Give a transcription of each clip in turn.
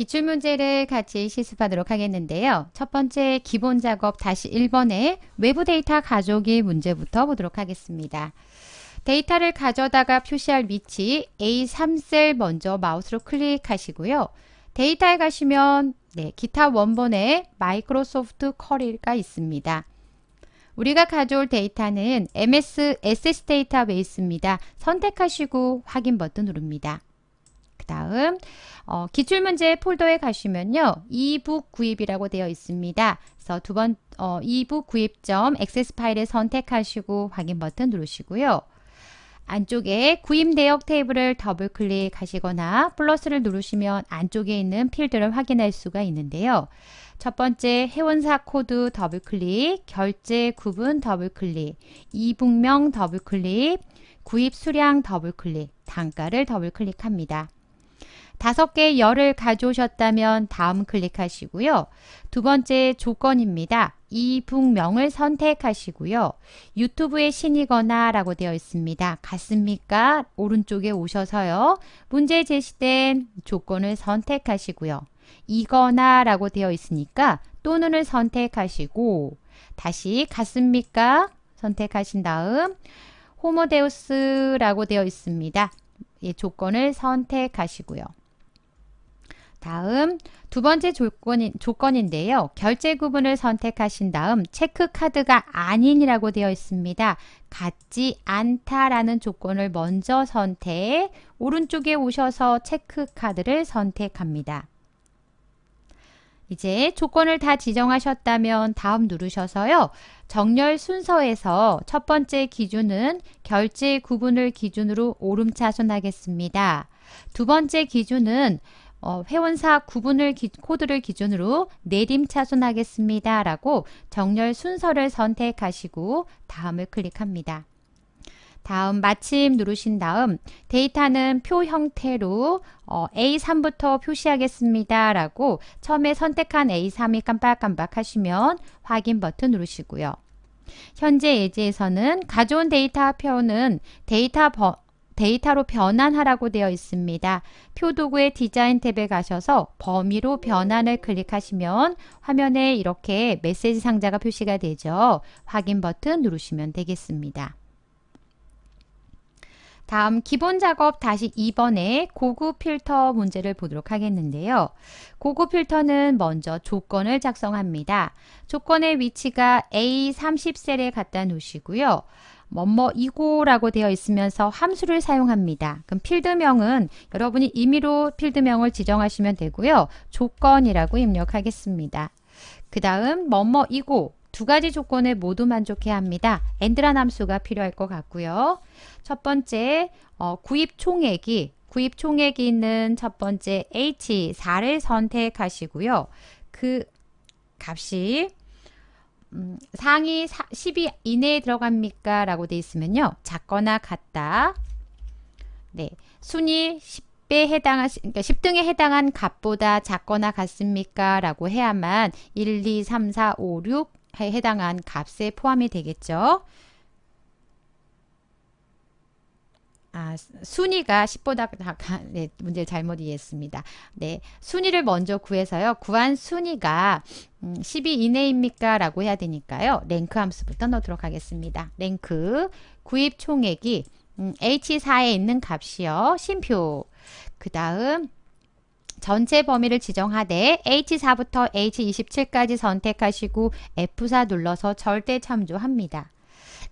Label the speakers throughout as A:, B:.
A: 기출문제를 같이 실습하도록 하겠는데요. 첫 번째 기본 작업 다시 1번에 외부 데이터 가져오기 문제부터 보도록 하겠습니다. 데이터를 가져다가 표시할 위치 A3셀 먼저 마우스로 클릭하시고요. 데이터에 가시면 네, 기타 원본에 마이크로소프트 커리가 있습니다. 우리가 가져올 데이터는 MS SS 데이터베이스입니다. 선택하시고 확인 버튼 누릅니다. 다음 어, 기출문제 폴더에 가시면요. 이북 구입이라고 되어 있습니다. 그래서 두 번, 어, 이북 구입점 액세스 파일을 선택하시고 확인 버튼 누르시고요. 안쪽에 구입 내역 테이블을 더블 클릭하시거나 플러스를 누르시면 안쪽에 있는 필드를 확인할 수가 있는데요. 첫 번째 회원사 코드 더블 클릭, 결제 구분 더블 클릭, 이북명 더블 클릭, 구입 수량 더블 클릭, 단가를 더블 클릭합니다. 다섯 개의 열을 가져오셨다면 다음 클릭하시고요. 두 번째 조건입니다. 이 북명을 선택하시고요. 유튜브의 신이거나 라고 되어 있습니다. 같습니까? 오른쪽에 오셔서요. 문제 제시된 조건을 선택하시고요. 이거나 라고 되어 있으니까 또는을 선택하시고 다시 같습니까? 선택하신 다음 호모데우스라고 되어 있습니다. 예, 조건을 선택하시고요. 다음 두 번째 조건인, 조건인데요. 결제 구분을 선택하신 다음 체크카드가 아닌이라고 되어 있습니다. 같지 않다라는 조건을 먼저 선택, 오른쪽에 오셔서 체크카드를 선택합니다. 이제 조건을 다 지정하셨다면 다음 누르셔서요. 정렬 순서에서 첫 번째 기준은 결제 구분을 기준으로 오름차순 하겠습니다. 두 번째 기준은 어, 회원사 구분을 기, 코드를 기준으로 내림 차순하겠습니다. 라고 정렬 순서를 선택하시고 다음을 클릭합니다. 다음 마침 누르신 다음 데이터는 표 형태로 어, A3부터 표시하겠습니다. 라고 처음에 선택한 A3이 깜빡깜빡 하시면 확인 버튼 누르시고요. 현재 예제에서는 가져온 데이터 표는 데이터 버, 데이터로 변환하라고 되어 있습니다. 표도구의 디자인 탭에 가셔서 범위로 변환을 클릭하시면 화면에 이렇게 메시지 상자가 표시가 되죠. 확인 버튼 누르시면 되겠습니다. 다음 기본 작업 다시 2번에 고급 필터 문제를 보도록 하겠는데요. 고급 필터는 먼저 조건을 작성합니다. 조건의 위치가 A30셀에 갖다 놓으시고요. 뭐뭐이고라고 되어 있으면서 함수를 사용합니다. 그럼 필드명은 여러분이 임의로 필드명을 지정하시면 되고요. 조건이라고 입력하겠습니다. 그 다음 뭐뭐이고 두 가지 조건을 모두 만족해야 합니다. 엔드란 함수가 필요할 것 같고요. 첫 번째 어, 구입 총액이 구입 총액이 있는 첫 번째 H4를 선택하시고요. 그 값이 음, 상위 10위 이내에 들어갑니까? 라고 돼 있으면요. 작거나 같다. 네. 순위 10배 해당하, 그러니까 10등에 해당한 값보다 작거나 같습니까? 라고 해야만 1, 2, 3, 4, 5, 6 해당한 값에 포함이 되겠죠. 아, 순위가 10보다 네, 문제를 잘못 이해했습니다. 네, 순위를 먼저 구해서요. 구한 순위가 10위 음, 이내입니까? 라고 해야 되니까요. 랭크 함수부터 넣도록 하겠습니다. 랭크 구입 총액이 음, H4에 있는 값이요. 심표. 그 다음 전체 범위를 지정하되 H4부터 H27까지 선택하시고 F4 눌러서 절대 참조합니다.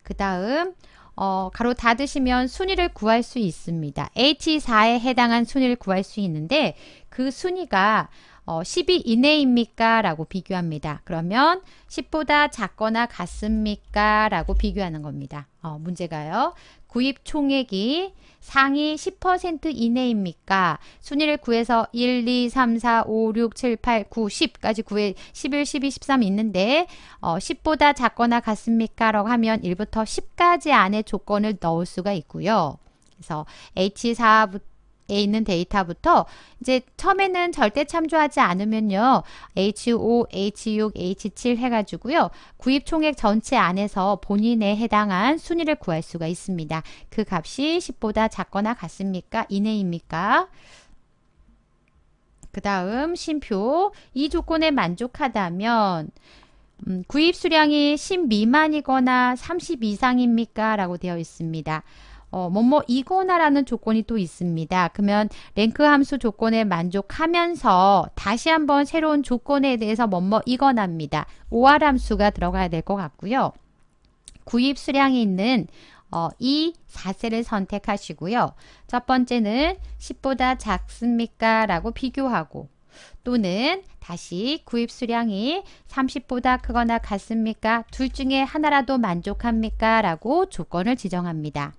A: 그 다음 어, 가로 닫으시면 순위를 구할 수 있습니다. H4에 해당한 순위를 구할 수 있는데 그 순위가 어, 10이 이내입니까? 라고 비교합니다. 그러면 10보다 작거나 같습니까? 라고 비교하는 겁니다. 어, 문제가요. 구입 총액이 상위 10% 이내입니까? 순위를 구해서 1, 2, 3, 4, 5, 6, 7, 8, 9, 10까지 구해 11, 12, 13 있는데 어, 10보다 작거나 같습니까? 라고 하면 1부터 10까지 안에 조건을 넣을 수가 있고요. 그래서 H4부터 H5에 있는 데이터부터 이제 처음에는 절대 참조하지 않으면요. H5, H6, H7 해가지고요. 구입 총액 전체 안에서 본인에 해당한 순위를 구할 수가 있습니다. 그 값이 10보다 작거나 같습니까? 이내입니까? 그 다음 심표 이 조건에 만족하다면 음, 구입 수량이 10 미만이거나 30 이상입니까? 라고 되어 있습니다. 어, 뭐뭐 뭐, 이거나라는 조건이 또 있습니다. 그러면 랭크 함수 조건에 만족하면서 다시 한번 새로운 조건에 대해서 뭐 뭐 이거나입니다. OR 함수가 들어가야 될 것 같고요. 구입 수량이 있는 어, 이 4세를 선택하시고요. 첫 번째는 10보다 작습니까? 라고 비교하고 또는 다시 구입 수량이 30보다 크거나 같습니까? 둘 중에 하나라도 만족합니까? 라고 조건을 지정합니다.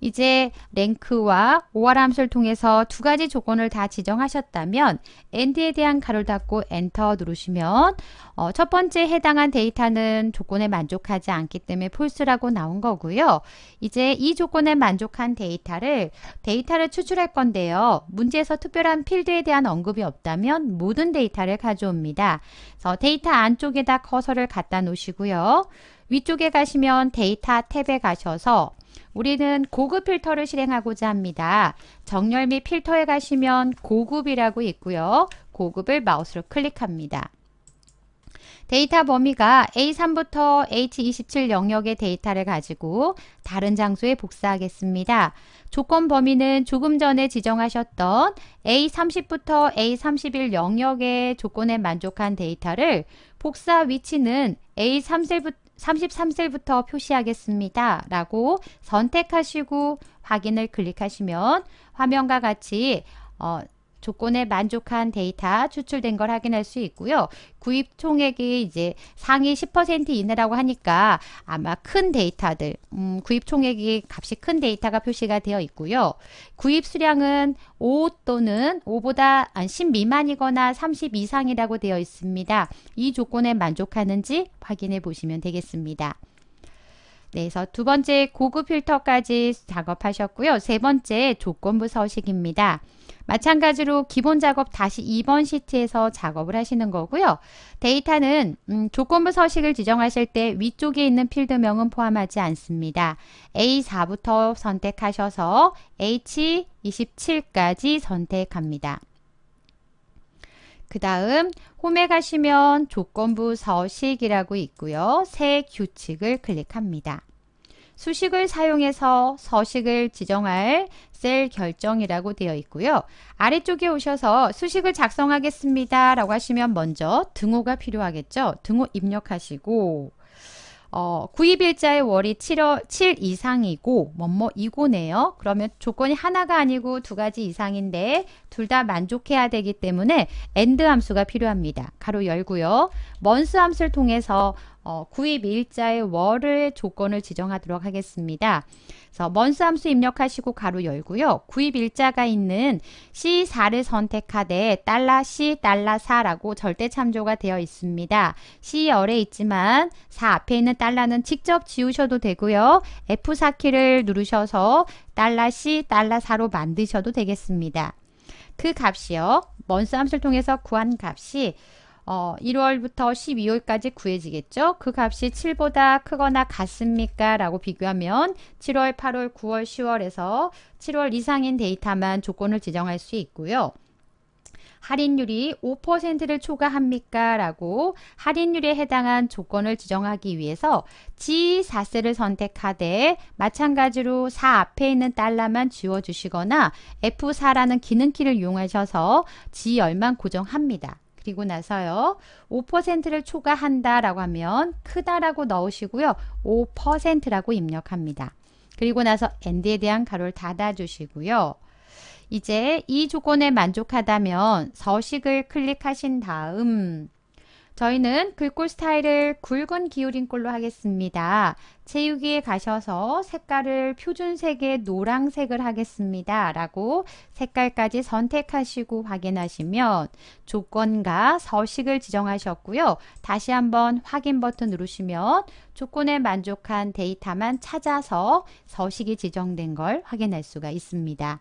A: 이제 랭크와 오할 함수를 통해서 두 가지 조건을 다 지정하셨다면 AND에 대한 가로를 닫고 엔터 누르시면 어, 첫 번째 해당한 데이터는 조건에 만족하지 않기 때문에 폴스라고 나온 거고요. 이제 이 조건에 만족한 데이터를 데이터를 추출할 건데요. 문제에서 특별한 필드에 대한 언급이 없다면 모든 데이터를 가져옵니다. 그래서 데이터 안쪽에다 커서를 갖다 놓으시고요. 위쪽에 가시면 데이터 탭에 가셔서 우리는 고급 필터를 실행하고자 합니다. 정렬 및 필터에 가시면 고급이라고 있고요. 고급을 마우스로 클릭합니다. 데이터 범위가 A3부터 H27 영역의 데이터를 가지고 다른 장소에 복사하겠습니다. 조건 범위는 조금 전에 지정하셨던 A30부터 A31 영역의 조건에 만족한 데이터를 복사 위치는 A3셀부, 터 33셀부터 표시하겠습니다. 라고 선택하시고 확인을 클릭하시면 화면과 같이 어, 조건에 만족한 데이터 추출된 걸 확인할 수 있고요. 구입 총액이 이제 상위 10% 이내라고 하니까 아마 큰 데이터들, 음, 구입 총액이 값이 큰 데이터가 표시가 되어 있고요. 구입 수량은 5 또는 5보다 10 미만이거나 30 이상이라고 되어 있습니다. 이 조건에 만족하는지 확인해 보시면 되겠습니다. 네, 그래서 두 번째 고급 필터까지 작업하셨고요. 세 번째 조건부 서식입니다. 마찬가지로 기본 작업 다시 2번 시트에서 작업을 하시는 거고요. 데이터는 음, 조건부 서식을 지정하실 때 위쪽에 있는 필드명은 포함하지 않습니다. A4부터 선택하셔서 H27까지 선택합니다. 그 다음 홈에 가시면 조건부 서식이라고 있고요. 새 규칙을 클릭합니다. 수식을 사용해서 서식을 지정할 셀 결정이라고 되어 있고요. 아래쪽에 오셔서 수식을 작성하겠습니다 라고 하시면 먼저 등호가 필요하겠죠. 등호 입력하시고 어, 구입일자의 월이 7월, 7 이상이고 뭐뭐 이고네요. 그러면 조건이 하나가 아니고 두 가지 이상인데 둘 다 만족해야 되기 때문에 AND 함수가 필요합니다. 가로 열고요. 먼스 함수를 통해서 어, 구입 일자의 월을 조건을 지정하도록 하겠습니다. 그래서 먼스 함수 입력하시고 가로 열고요. 구입 일자가 있는 C4를 선택하되 달러 $C, 달러 $4라고 절대 참조가 되어 있습니다. C 열에 있지만 4 앞에 있는 달러는 직접 지우셔도 되고요. F4 키를 누르셔서 달러 $C, 달러 $4로 만드셔도 되겠습니다. 그 값이요. 먼스 함수를 통해서 구한 값이 어, 1월부터 12월까지 구해지겠죠? 그 값이 7보다 크거나 같습니까? 라고 비교하면 7월, 8월, 9월, 10월에서 7월 이상인 데이터만 조건을 지정할 수 있고요. 할인율이 5%를 초과합니까? 라고 할인율에 해당한 조건을 지정하기 위해서 G4세를 선택하되 마찬가지로 4 앞에 있는 달러만 지워주시거나 F4라는 기능키를 이용하셔서 G열만 고정합니다. 그리고 나서요. 5%를 초과한다라고 하면 크다라고 넣으시고요. 5%라고 입력합니다. 그리고 나서 and에 대한 가로를 닫아주시고요. 이제 이 조건에 만족하다면 서식을 클릭하신 다음 저희는 글꼴 스타일을 굵은 기울임꼴로 하겠습니다. 채우기에 가셔서 색깔을 표준색의 노랑색을 하겠습니다. 라고 색깔까지 선택하시고 확인하시면 조건과 서식을 지정하셨고요. 다시 한번 확인 버튼 누르시면 조건에 만족한 데이터만 찾아서 서식이 지정된 걸 확인할 수가 있습니다.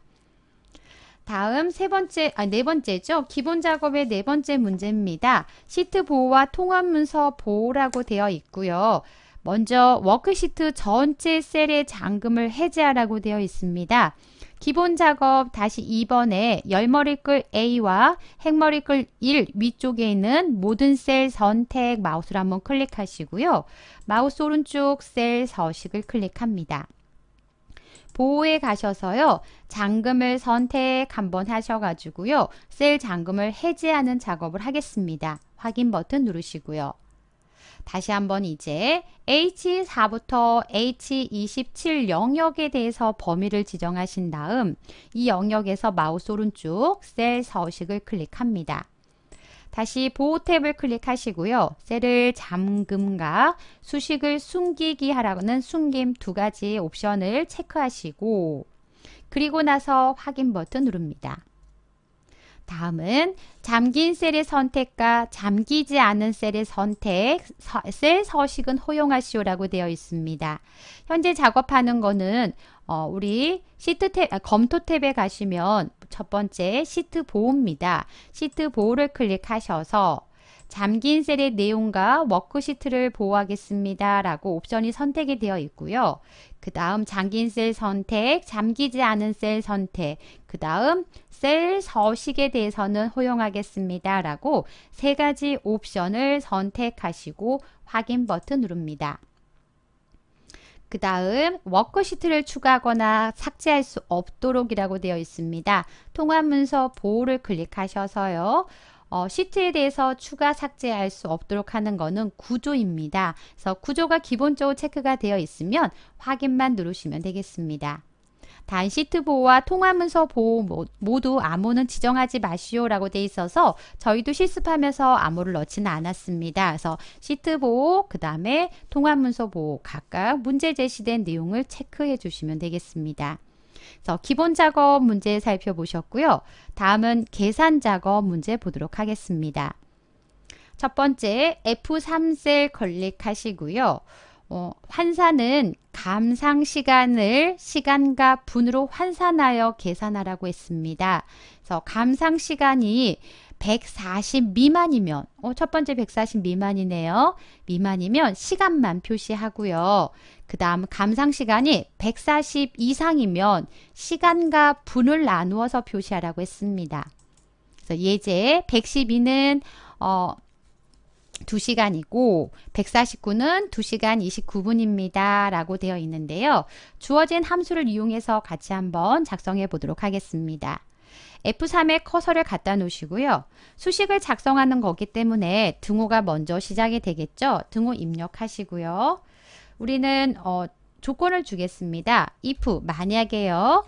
A: 다음 세 번째, 아, 네 번째죠. 기본 작업의 네 번째 문제입니다. 시트 보호와 통합 문서 보호라고 되어 있고요. 먼저 워크시트 전체 셀의 잠금을 해제하라고 되어 있습니다. 기본 작업 다시 2번에 열머리글 A와 행머리글 1 위쪽에 있는 모든 셀 선택 마우스를 한번 클릭하시고요. 마우스 오른쪽 셀 서식을 클릭합니다. 보호에 가셔서요. 잔금을 선택 한번 하셔가지고요. 셀잠금을 해제하는 작업을 하겠습니다. 확인 버튼 누르시고요. 다시 한번 이제 H4부터 H27 영역에 대해서 범위를 지정하신 다음 이 영역에서 마우스 오른쪽 셀 서식을 클릭합니다. 다시 보호 탭을 클릭하시고요. 셀을 잠금과 수식을 숨기기 하라는 숨김 두 가지 옵션을 체크하시고 그리고 나서 확인 버튼 누릅니다. 다음은 잠긴 셀의 선택과 잠기지 않은 셀의 선택, 서, 셀 서식은 허용하시오 라고 되어 있습니다. 현재 작업하는 거는 어, 우리 시트 탭, 아, 검토 탭에 가시면 첫 번째 시트 보호입니다. 시트 보호를 클릭하셔서 잠긴 셀의 내용과 워크시트를 보호하겠습니다. 라고 옵션이 선택이 되어 있고요. 그 다음 잠긴 셀 선택, 잠기지 않은 셀 선택, 그 다음 셀 서식에 대해서는 허용하겠습니다. 라고 세 가지 옵션을 선택하시고 확인 버튼 누릅니다. 그 다음 워크시트를 추가하거나 삭제할 수 없도록 이라고 되어 있습니다. 통합문서 보호를 클릭하셔서요. 어, 시트에 대해서 추가 삭제할 수 없도록 하는 것은 구조입니다. 그래서 구조가 기본적으로 체크가 되어 있으면 확인만 누르시면 되겠습니다. 단 시트 보호와 통화문서 보호 모두 암호는 지정하지 마시오 라고 돼 있어서 저희도 실습하면서 암호를 넣지는 않았습니다. 그래서 시트 보호 그 다음에 통화문서 보호 각각 문제 제시된 내용을 체크해 주시면 되겠습니다. 그래서 기본 작업 문제 살펴보셨고요. 다음은 계산 작업 문제 보도록 하겠습니다. 첫 번째 F3셀 클릭하시고요. 어, 환산은 감상 시간을 시간과 분으로 환산하여 계산하라고 했습니다. 그래서 감상 시간이 140 미만이면 어, 첫 번째 140 미만이네요. 미만이면 시간만 표시하고요. 그 다음 감상 시간이 140 이상이면 시간과 분을 나누어서 표시하라고 했습니다. 그래서 예제 112는 어, 2시간이고 149는 2시간 29분입니다. 라고 되어 있는데요. 주어진 함수를 이용해서 같이 한번 작성해 보도록 하겠습니다. f 3의 커서를 갖다 놓으시고요. 수식을 작성하는 거기 때문에 등호가 먼저 시작이 되겠죠. 등호 입력하시고요. 우리는 어, 조건을 주겠습니다. if 만약에요.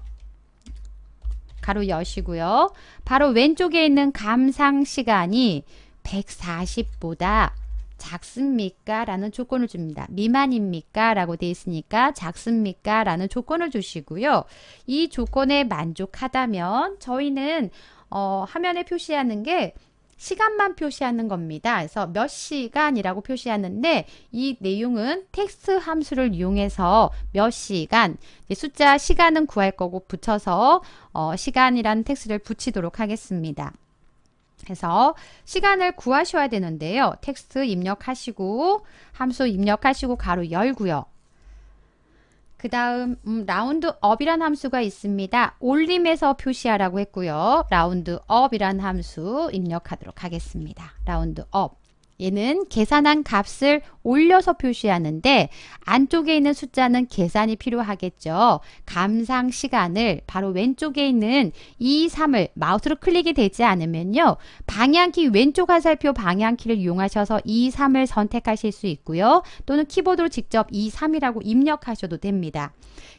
A: 가로 여시고요. 바로 왼쪽에 있는 감상 시간이 140보다 작습니까? 라는 조건을 줍니다. 미만입니까? 라고 되어 있으니까 작습니까? 라는 조건을 주시고요. 이 조건에 만족하다면 저희는 어, 화면에 표시하는 게 시간만 표시하는 겁니다. 그래서 몇 시간이라고 표시하는데 이 내용은 텍스트 함수를 이용해서 몇 시간, 숫자 시간은 구할 거고 붙여서 어, 시간이라는 텍스트를 붙이도록 하겠습니다. 해서 시간을 구하셔야 되는데요. 텍스트 입력하시고 함수 입력하시고 가로 열고요. 그 다음 음, 라운드업이란 함수가 있습니다. 올림에서 표시하라고 했고요. 라운드업이란 함수 입력하도록 하겠습니다. 라운드업 얘는 계산한 값을 올려서 표시하는데 안쪽에 있는 숫자는 계산이 필요하겠죠. 감상 시간을 바로 왼쪽에 있는 2, 3을 마우스로 클릭이 되지 않으면요. 방향키 왼쪽 화살표 방향키를 이용하셔서 2, 3을 선택하실 수 있고요. 또는 키보드로 직접 2, 3이라고 입력하셔도 됩니다.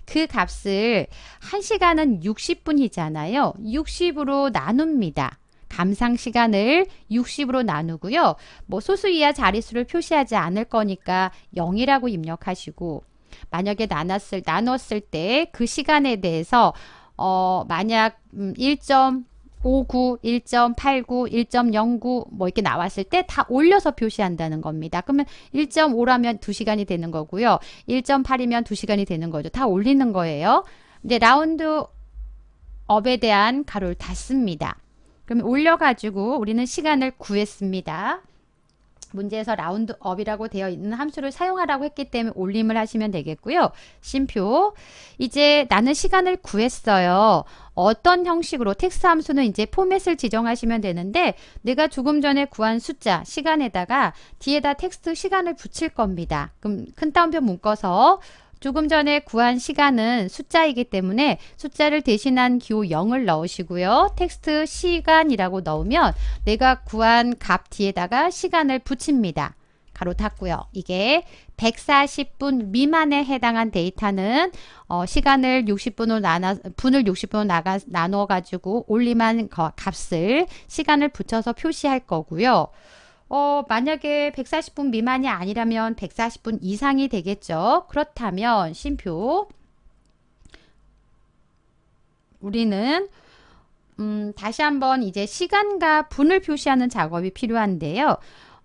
A: 그 값을 1시간은 60분이잖아요. 60으로 나눕니다. 감상 시간을 60으로 나누고요. 뭐 소수 이하 자릿수를 표시하지 않을 거니까 0이라고 입력하시고 만약에 나눴을 나눴을 때 그 시간에 대해서 어 만약 음, 1.59, 1.89, 1.09 뭐 이렇게 나왔을 때 다 올려서 표시한다는 겁니다. 그러면 1.5라면 2시간이 되는 거고요. 1.8이면 2시간이 되는 거죠. 다 올리는 거예요. 근데 라운드 업에 대한 가로를 닫습니다. 그럼 올려가지고 우리는 시간을 구했습니다. 문제에서 라운드업이라고 되어 있는 함수를 사용하라고 했기 때문에 올림을 하시면 되겠고요. 심표 이제 나는 시간을 구했어요. 어떤 형식으로 텍스 함수는 이제 포맷을 지정하시면 되는데 내가 조금 전에 구한 숫자 시간에다가 뒤에다 텍스트 시간을 붙일 겁니다. 그럼 큰 따옴표 묶어서 조금 전에 구한 시간은 숫자이기 때문에 숫자를 대신한 기호 0을 넣으시고요. 텍스트 시간이라고 넣으면 내가 구한 값 뒤에다가 시간을 붙입니다. 가로 닫고요. 이게 140분 미만에 해당한 데이터는 어, 시간을 60분으로 나눠 분을 60분으로 나가, 나눠 가지고 올림한 값을 시간을 붙여서 표시할 거고요. 어, 만약에 140분 미만이 아니라면 140분 이상이 되겠죠. 그렇다면 심표 우리는 음, 다시 한번 이제 시간과 분을 표시하는 작업이 필요한데요.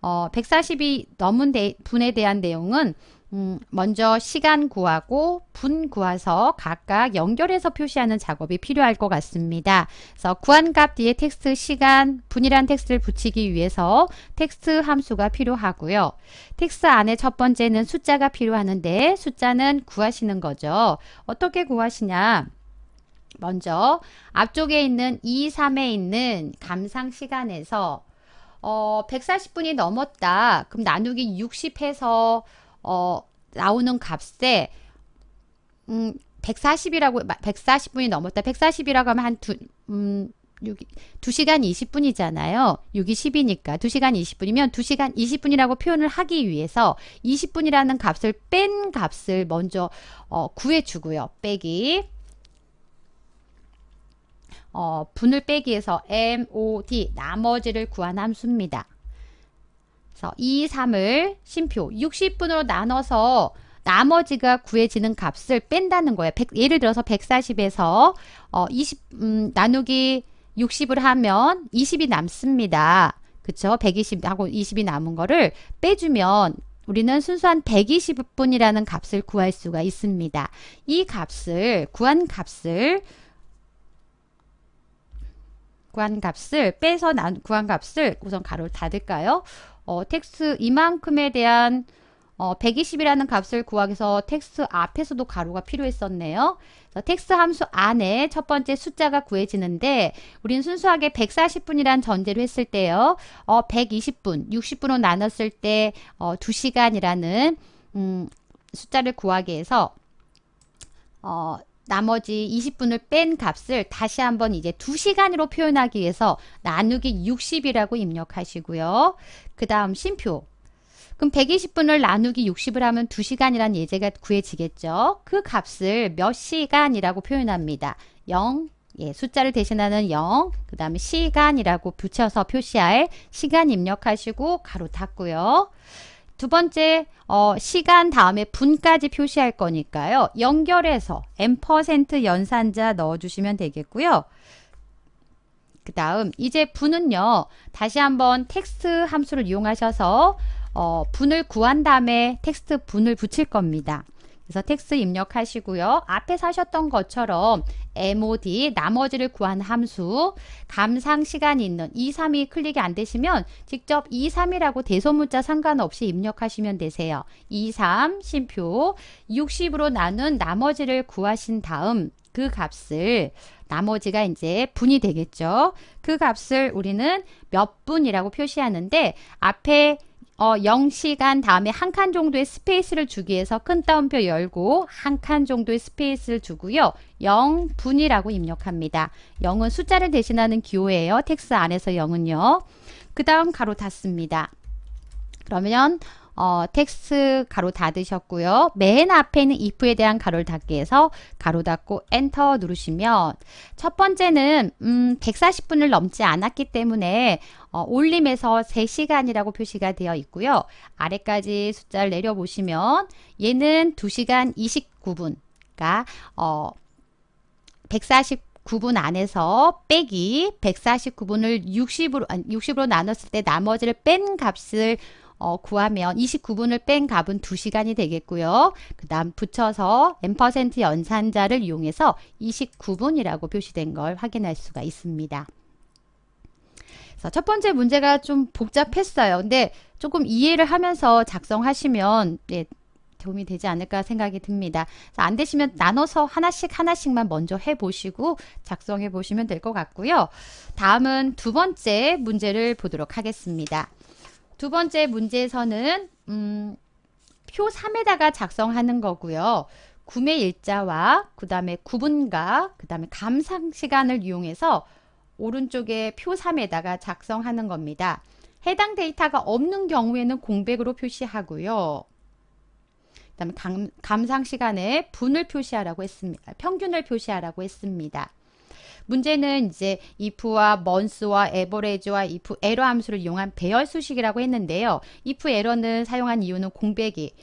A: 어, 140이 넘은 데, 분에 대한 내용은 음, 먼저 시간 구하고 분 구하서 각각 연결해서 표시하는 작업이 필요할 것 같습니다. 그래서 구한 값 뒤에 텍스트 시간, 분이란 텍스트를 붙이기 위해서 텍스트 함수가 필요하고요. 텍스트 안에 첫 번째는 숫자가 필요하는데 숫자는 구하시는 거죠. 어떻게 구하시냐? 먼저 앞쪽에 있는 2, 3에 있는 감상 시간에서 어, 140분이 넘었다. 그럼 나누기 60해서 어, 나오는 값에 음, 140이라고 140분이 넘었다. 140이라고 하면 한 두, 음, 6, 2시간 20분이잖아요. 6이 10이니까 2시간 20분이면 2시간 20분이라고 표현을 하기 위해서 20분이라는 값을 뺀 값을 먼저 어, 구해주고요. 빼기 어, 분을 빼기 해서 MOD 나머지를 구한 함수입니다. 그래서 2, 3을 심표 60분으로 나눠서 나머지가 구해지는 값을 뺀다는 거예요. 100, 예를 들어서 140에서 어, 20 음, 나누기 60을 하면 20이 남습니다. 그쵸? 120하고 20이 남은 거를 빼주면 우리는 순수한 120분이라는 값을 구할 수가 있습니다. 이 값을 구한 값을 구한 값을 빼서 난 구한 값을 우선 가로를 닫을까요? 어, 텍스 이만큼에 대한 어, 120이라는 값을 구하기 위해서 텍스 앞에서도 가로가 필요했었네요. 텍스 함수 안에 첫 번째 숫자가 구해지는데 우린 순수하게 140분이란 전제로 했을 때요. 어, 120분, 60분으로 나눴을 때 어, 2시간이라는 음, 숫자를 구하기 위해서 어, 나머지 20분을 뺀 값을 다시 한번 이제 2시간으로 표현하기 위해서 나누기 60이라고 입력하시고요. 그 다음 심표 그럼 120분을 나누기 60을 하면 2시간이란 예제가 구해지겠죠. 그 값을 몇 시간이라고 표현합니다. 0, 예, 숫자를 대신하는 0, 그 다음에 시간이라고 붙여서 표시할 시간 입력하시고 가로 닫고요. 두 번째 어, 시간 다음에 분까지 표시할 거니까요. 연결해서 m% 연산자 넣어주시면 되겠고요. 그 다음 이제 분은요. 다시 한번 텍스트 함수를 이용하셔서 어, 분을 구한 다음에 텍스트 분을 붙일 겁니다. 그래서 텍스 입력하시고요. 앞에 사셨던 것처럼 MOD 나머지를 구한 함수 감상 시간이 있는 2, 3이 클릭이 안 되시면 직접 2, 3이라고 대소문자 상관없이 입력하시면 되세요. 2, 3 심표 60으로 나눈 나머지를 구하신 다음 그 값을 나머지가 이제 분이 되겠죠. 그 값을 우리는 몇 분이라고 표시하는데 앞에 어, 0시간 다음에 한 칸 정도의 스페이스를 주기 위해서 큰 따옴표 열고 한 칸 정도의 스페이스를 주고요. 0분이라고 입력합니다. 0은 숫자를 대신하는 기호예요. 텍스 안에서 0은요. 그 다음 가로 닫습니다. 그러면 어, 텍스 가로 닫으셨고요. 맨 앞에는 있 if에 대한 가로를 닫기 해서 가로 닫고 엔터 누르시면 첫 번째는 음, 140분을 넘지 않았기 때문에 어, 올림에서 3시간이라고 표시가 되어 있고요. 아래까지 숫자를 내려보시면 얘는 2시간 29분 그니까 어, 140 9분 안에서 빼기 149분을 60으로 60으로 나눴을 때 나머지를 뺀 값을 어, 구하면 29분을 뺀 값은 2시간이 되겠고요. 그 다음 붙여서 n% 연산자를 이용해서 29분이라고 표시된 걸 확인할 수가 있습니다. 그래서 첫 번째 문제가 좀 복잡했어요. 근데 조금 이해를 하면서 작성하시면 예, 도움이 되지 않을까 생각이 듭니다. 안 되시면 나눠서 하나씩 하나씩만 먼저 해보시고 작성해 보시면 될 것 같고요. 다음은 두 번째 문제를 보도록 하겠습니다. 두 번째 문제에서는 음, 표 3에다가 작성하는 거고요. 구매 일자와 그 다음에 구분과 그 다음에 감상 시간을 이용해서 오른쪽에 표 3에다가 작성하는 겁니다. 해당 데이터가 없는 경우에는 공백으로 표시하고요. 그 다음에 감, 상 시간에 분을 표시하라고 했습니다. 평균을 표시하라고 했습니다. 문제는 이제 if와 month와 average와 if error 함수를 이용한 배열 수식이라고 했는데요. if error는 사용한 이유는 공백이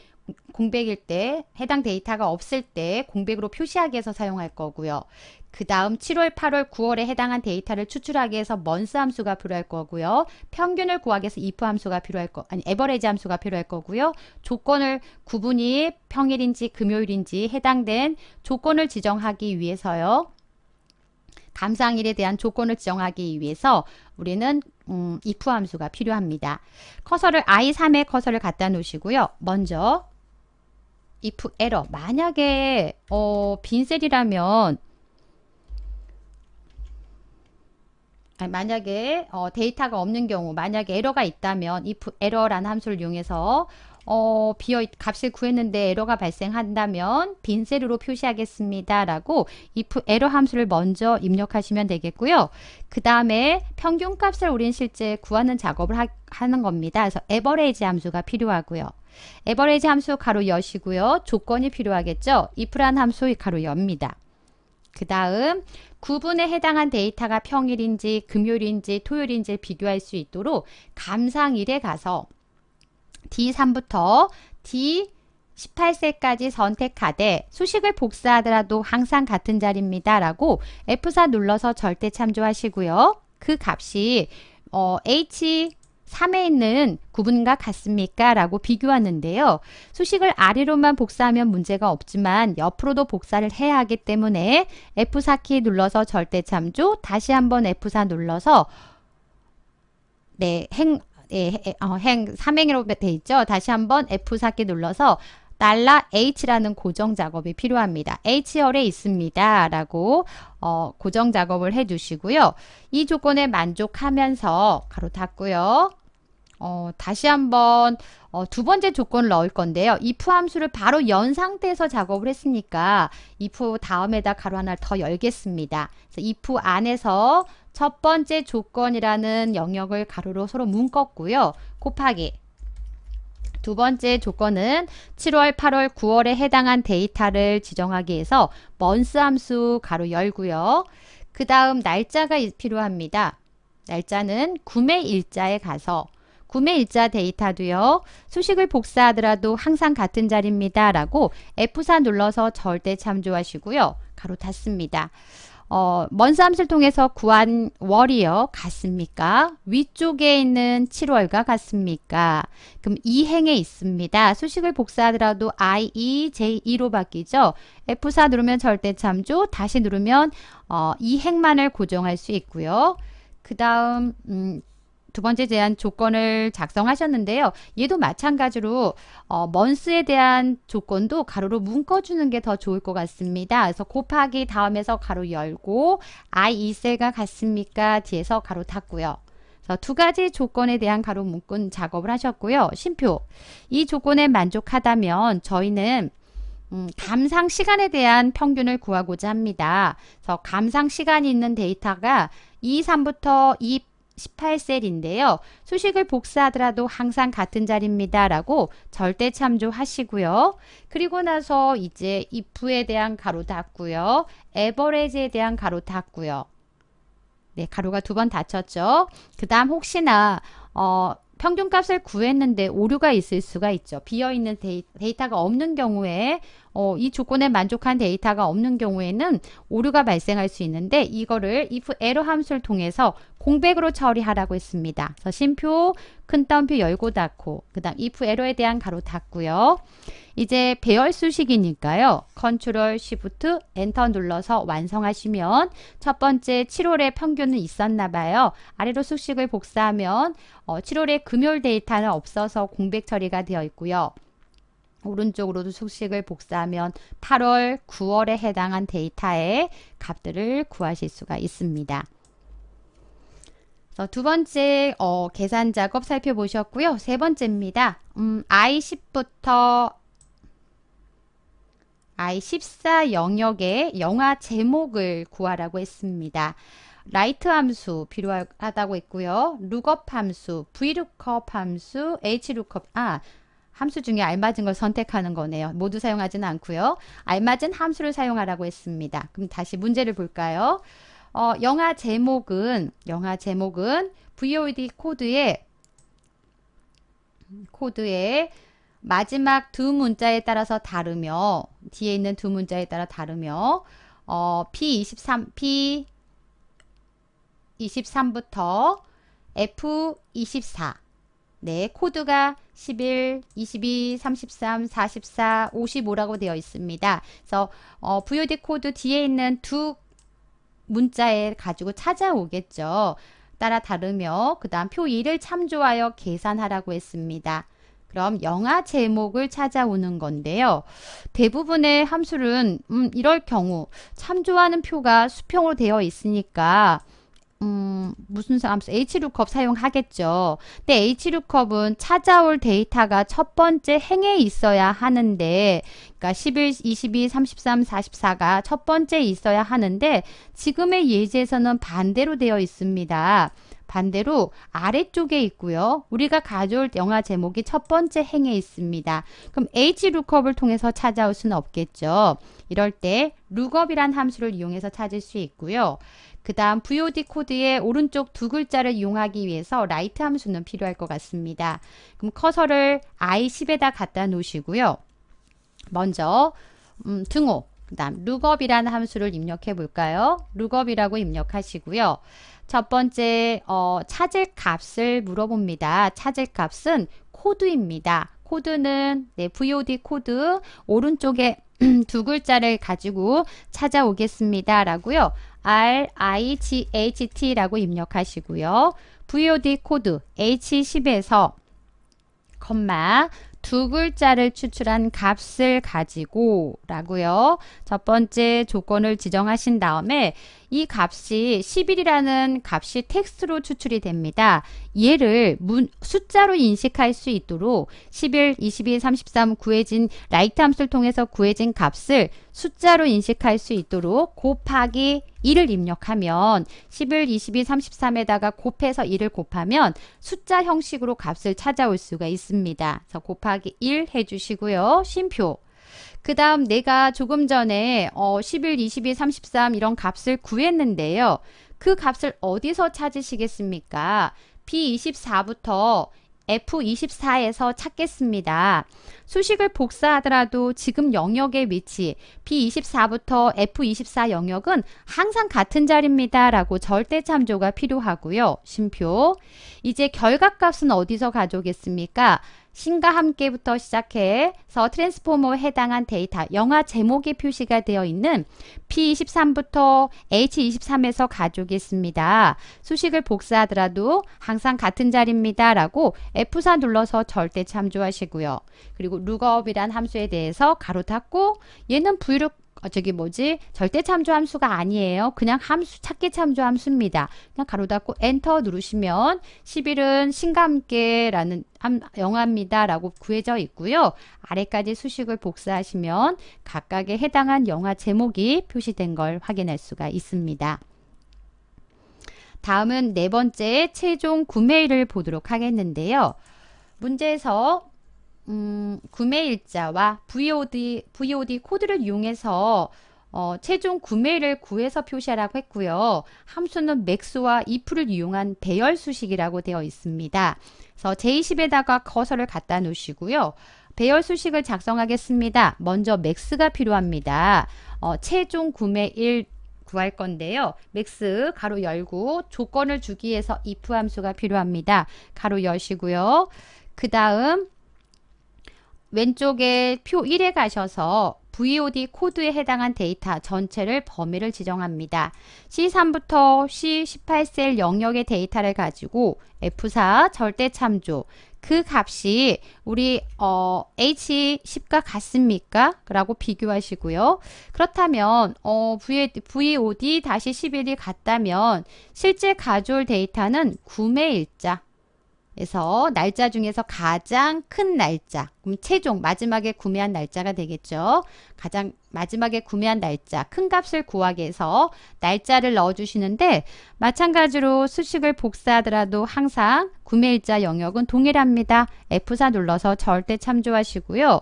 A: 공백일 때 해당 데이터가 없을 때 공백으로 표시하기 위해서 사용할 거고요. 그 다음 7월, 8월, 9월에 해당한 데이터를 추출하기 위해서 먼스 함수가 필요할 거고요. 평균을 구하기 위해서 if 함수가 필요할 거, 아니 에버레지 함수가 필요할 거고요. 조건을 구분이 평일인지 금요일인지 해당된 조건을 지정하기 위해서요. 감상일에 대한 조건을 지정하기 위해서 우리는 음, if 함수가 필요합니다. 커서를 i3에 커서를 갖다 놓으시고요. 먼저 if error 만약에 어, 빈 셀이라면 만약에 어, 데이터가 없는 경우 만약에 에러가 있다면 if error라는 함수를 이용해서 어, 비어 값을 구했는데 에러가 발생한다면 빈 세로로 표시하겠습니다. 라고 if 에러 함수를 먼저 입력하시면 되겠고요. 그 다음에 평균값을 우린 실제 구하는 작업을 하, 하는 겁니다. 그래서 에버레이지 함수가 필요하고요. 에버레이지 함수 가로 여시고요. 조건이 필요하겠죠. if란 함수 가로 엽니다. 그 다음 구분에 해당한 데이터가 평일인지 금요일인지 토요일인지 비교할 수 있도록 감상일에 가서 D3부터 D 18세까지 선택하되 수식을 복사하더라도 항상 같은 자리입니다. 라고 F4 눌러서 절대 참조하시고요. 그 값이 어, H3에 있는 구분과 같습니까? 라고 비교하는데요. 수식을 아래로만 복사하면 문제가 없지만 옆으로도 복사를 해야 하기 때문에 F4키 눌러서 절대 참조 다시 한번 F4 눌러서 네, 행, 예, 어, 행 삼행이라고 돼 있죠. 다시 한번 F4키 눌러서 달러 H라는 고정 작업이 필요합니다. H열에 있습니다. 라고 어, 고정 작업을 해주시고요. 이 조건에 만족하면서 가로 닫고요. 어, 다시 한번 어, 두 번째 조건을 넣을 건데요. if 함수를 바로 연 상태에서 작업을 했으니까 if 다음에다 가로 하나를 더 열겠습니다. 그래서 if 안에서 첫 번째 조건이라는 영역을 가로로 서로 문껐고요. 곱하기 두 번째 조건은 7월, 8월, 9월에 해당한 데이터를 지정하기 위해서 먼스 함수 가로 열고요. 그 다음 날짜가 필요합니다. 날짜는 구매 일자에 가서 구매 일자 데이터도요. 수식을 복사하더라도 항상 같은 자리입니다. 라고 F4 눌러서 절대 참조하시고요. 가로 닫습니다. 어, 먼삼을 통해서 구한 월이요. 같습니까? 위쪽에 있는 7월과 같습니까? 그럼 이행에 있습니다. 수식을 복사하더라도 IE, JE로 바뀌죠. F4 누르면 절대참조, 다시 누르면 어, 이행만을 고정할 수 있고요. 그 다음 음, 두 번째 제한 조건을 작성하셨는데요. 얘도 마찬가지로 어, 먼스에 대한 조건도 가로로 묶어주는 게 더 좋을 것 같습니다. 그래서 곱하기 다음에서 가로 열고 I 이셀가 같습니까? 뒤에서 가로 닫고요. 그래서 두 가지 조건에 대한 가로 묶은 작업을 하셨고요. 심표 이 조건에 만족하다면 저희는 음, 감상 시간에 대한 평균을 구하고자 합니다. 그래서 감상 시간이 있는 데이터가 2, 3부터 2, 18셀인데요. 수식을 복사하더라도 항상 같은 자리입니다. 라고 절대 참조하시고요. 그리고 나서 이제 if에 대한 가로 닫고요. average에 대한 가로 닫고요. 네, 가로가 두 번 닫혔죠. 그 다음 혹시나 어, 평균값을 구했는데 오류가 있을 수가 있죠. 비어있는 데이, 터가 없는 경우에 어, 이 조건에 만족한 데이터가 없는 경우에는 오류가 발생할 수 있는데 이거를 if e r 함수를 통해서 공백으로 처리하라고 했습니다. 그래서 심표, 큰따옴표 열고 닫고 그 다음 if 에러에 대한 가로 닫고요. 이제 배열 수식이니까요. 컨트롤 쉬프트 엔터 눌러서 완성하시면 첫 번째 7월의 평균은 있었나 봐요. 아래로 수식을 복사하면 어, 7월의 금요일 데이터는 없어서 공백 처리가 되어 있고요. 오른쪽으로도 수식을 복사하면 8월, 9월에 해당한 데이터의 값들을 구하실 수가 있습니다. 두 번째 어, 계산 작업 살펴보셨고요. 세 번째입니다. 음, I10부터 I14 영역의 영화 제목을 구하라고 했습니다. 라이트 함수 필요하다고 했고요. 룩업 함수, v l o 함수, hlookup 아 함수 중에 알맞은 걸 선택하는 거네요. 모두 사용하지는 않고요. 알맞은 함수를 사용하라고 했습니다. 그럼 다시 문제를 볼까요? 어, 영화 제목은 영화 제목은 VOD 코드의 코드의 마지막 두 문자에 따라서 다르며 뒤에 있는 두 문자에 따라 다르며 어, P23 P 23부터 F24 네, 코드가 11, 22, 33, 44, 55라고 되어 있습니다. 그래서 어, VOD 코드 뒤에 있는 두 문자에 가지고 찾아오겠죠. 따라 다르며 그 다음 표 2를 참조하여 계산하라고 했습니다. 그럼 영화 제목을 찾아오는 건데요. 대부분의 함수는 음, 이럴 경우 참조하는 표가 수평으로 되어 있으니까 음, 무슨 사람 h l o o k u p 사용하겠죠. 근데 h l o o k u p 은 찾아올 데이터가 첫 번째 행에 있어야 하는데 그러니까 11, 22, 33, 44가 첫 번째 있어야 하는데 지금의 예제에서는 반대로 되어 있습니다. 반대로 아래쪽에 있고요. 우리가 가져올 영화 제목이 첫 번째 행에 있습니다. 그럼 hlookup 을 통해서 찾아올 수는 없겠죠. 이럴 때 lookup이란 함수를 이용해서 찾을 수 있고요. 그 다음 VOD 코드의 오른쪽 두 글자를 이용하기 위해서 라이트 함수는 필요할 것 같습니다. 그럼 커서를 i10에다 갖다 놓으시고요. 먼저 음, 등호, 그 다음 l o 이라는 함수를 입력해 볼까요? l o 이라고 입력하시고요. 첫 번째 어, 찾을 값을 물어봅니다. 찾을 값은 코드입니다. 코드는 네, VOD 코드 오른쪽에 음, 두 글자를 가지고 찾아오겠습니다. 라고요. RIGHT라고 입력하시고요. VOD 코드 H10에서 컴마 두 글자를 추출한 값을 가지고 라고요. 첫 번째 조건을 지정하신 다음에 이 값이 10일이라는 값이 텍스트로 추출이 됩니다. 얘를 문, 숫자로 인식할 수 있도록 11, 22, 33 구해진 라이트 함수를 통해서 구해진 값을 숫자로 인식할 수 있도록 곱하기 1을 입력하면 11, 22, 33에다가 곱해서 1을 곱하면 숫자 형식으로 값을 찾아올 수가 있습니다. 그래서 곱하기 1 해주시고요. 쉼표 그 다음 내가 조금 전에 어, 11, 22, 33 이런 값을 구했는데요. 그 값을 어디서 찾으시겠습니까? B24부터 F24에서 찾겠습니다. 수식을 복사하더라도 지금 영역의 위치 B24부터 F24 영역은 항상 같은 자리입니다. 라고 절대 참조가 필요하고요. 심표 이제 결과값은 어디서 가져오겠습니까? 신과 함께부터 시작해서 트랜스포머에 해당한 데이터, 영화 제목이 표시가 되어 있는 P23부터 H23에서 가져오겠습니다. 수식을 복사하더라도 항상 같은 자리입니다. 라고 F4 눌러서 절대 참조하시고요. 그리고 룩업이란 함수에 대해서 가로 닫고 얘는 v l o 어, 저기 뭐지 절대 참조 함수가 아니에요. 그냥 함수 찾기 참조 함수입니다. 그냥 가로 닫고 엔터 누르시면 11은 신과 함께라는 영화입니다. 라고 구해져 있고요. 아래까지 수식을 복사하시면 각각의 해당한 영화 제목이 표시된 걸 확인할 수가 있습니다. 다음은 네 번째 최종 구매일을 보도록 하겠는데요. 문제에서 음, 구매일자와 VOD, VOD 코드를 이용해서 어, 최종 구매를 구해서 표시하라고 했고요. 함수는 맥스와 if를 이용한 배열 수식이라고 되어 있습니다. 그래서 제20에다가 커서를 갖다 놓으시고요. 배열 수식을 작성하겠습니다. 먼저 맥스가 필요합니다. 어, 최종 구매일 구할 건데요. 맥스 가로 열고 조건을 주기 위해서 if 함수가 필요합니다. 가로 열시고요그 다음 왼쪽에 표 1에 가셔서 VOD 코드에 해당한 데이터 전체를 범위를 지정합니다. C3부터 C18셀 영역의 데이터를 가지고 F4 절대 참조 그 값이 우리 어, H10과 같습니까? 라고 비교하시고요. 그렇다면 어, VOD-11이 같다면 실제 가져올 데이터는 구매일자 에서 날짜 중에서 가장 큰 날짜 그럼 최종 마지막에 구매한 날짜가 되겠죠 가장 마지막에 구매한 날짜 큰 값을 구하기 위해서 날짜를 넣어 주시는데 마찬가지로 수식을 복사하더라도 항상 구매일자 영역은 동일합니다 F4 눌러서 절대 참조하시고요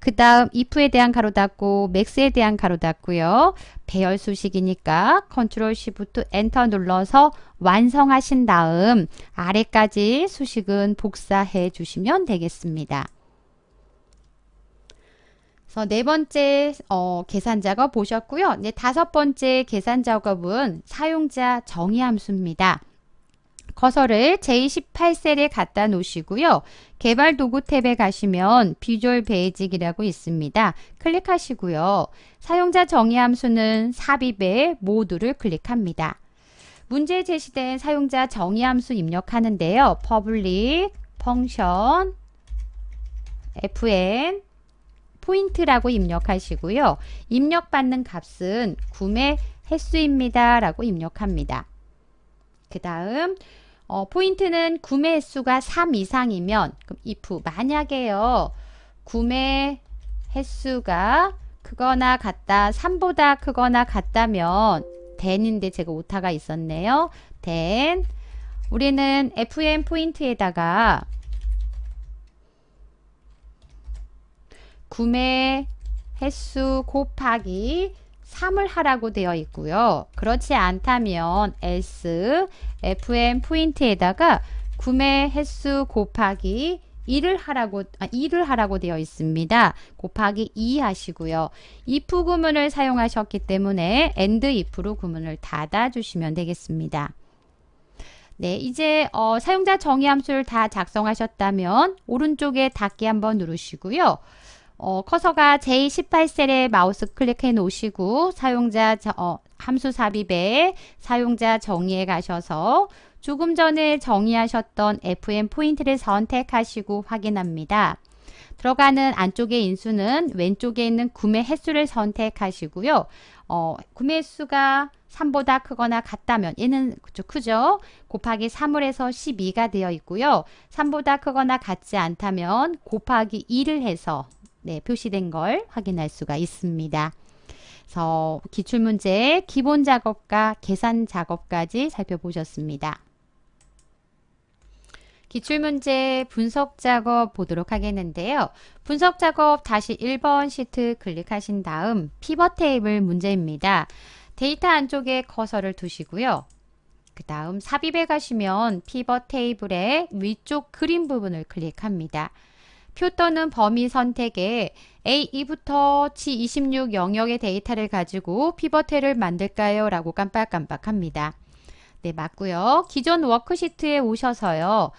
A: 그 다음 if에 대한 가로 닫고 max에 대한 가로 닫고요. 배열 수식이니까 컨트롤 Shift 엔터 눌러서 완성하신 다음 아래까지 수식은 복사해 주시면 되겠습니다. 그래서 네 번째 어, 계산 작업 보셨고요. 네, 다섯 번째 계산 작업은 사용자 정의 함수입니다. 커서를 제28셀에 갖다 놓으시고요. 개발 도구 탭에 가시면 비주얼 베이직이라고 있습니다. 클릭하시고요. 사용자 정의 함수는 삽입에 모두를 클릭합니다. 문제 제시된 사용자 정의 함수 입력하는데요. public, function, fn, 포인트라고 입력하시고요. 입력받는 값은 구매 횟수입니다. 라고 입력합니다. 그 다음 어, 포인트는 구매 횟수가 3 이상이면 그럼 if 만약에요. 구매 횟수가 크거나 같다 3보다 크거나 같다면 then인데 제가 오타가 있었네요. then 우리는 fn 포인트에다가 구매 횟수 곱하기 3을 하라고 되어 있고요. 그렇지 않다면 S, FM 포인트에다가 구매 횟수 곱하기 1을 하라고 아, 1을 하라고 되어 있습니다. 곱하기 2 하시고요. if 구문을 사용하셨기 때문에 and if로 구문을 닫아 주시면 되겠습니다. 네, 이제 어, 사용자 정의 함수를 다 작성하셨다면 오른쪽에 닫기 한번 누르시고요. 어, 커서가 J18셀에 마우스 클릭해 놓으시고 사용자 저, 어, 함수 삽입에 사용자 정의에 가셔서 조금 전에 정의하셨던 FM 포인트를 선택하시고 확인합니다. 들어가는 안쪽의 인수는 왼쪽에 있는 구매 횟수를 선택하시고요. 어, 구매 횟수가 3보다 크거나 같다면 얘는 그쵸, 크죠? 곱하기 3을해서 12가 되어 있고요. 3보다 크거나 같지 않다면 곱하기 2를 해서 네, 표시된 걸 확인할 수가 있습니다. 그래서 기출문제 기본 작업과 계산 작업까지 살펴보셨습니다. 기출문제 분석 작업 보도록 하겠는데요. 분석 작업 다시 1번 시트 클릭하신 다음 피벗 테이블 문제입니다. 데이터 안쪽에 커서를 두시고요. 그 다음 삽입에 가시면 피벗 테이블의 위쪽 그림 부분을 클릭합니다. q 떠는 범위 선택에 A2부터 G26 영역의 데이터를 가지고 피벗해를 만들까요? 라고 깜빡깜빡합니다. 네, 맞고요. 기존 워크시트에 오셔서요.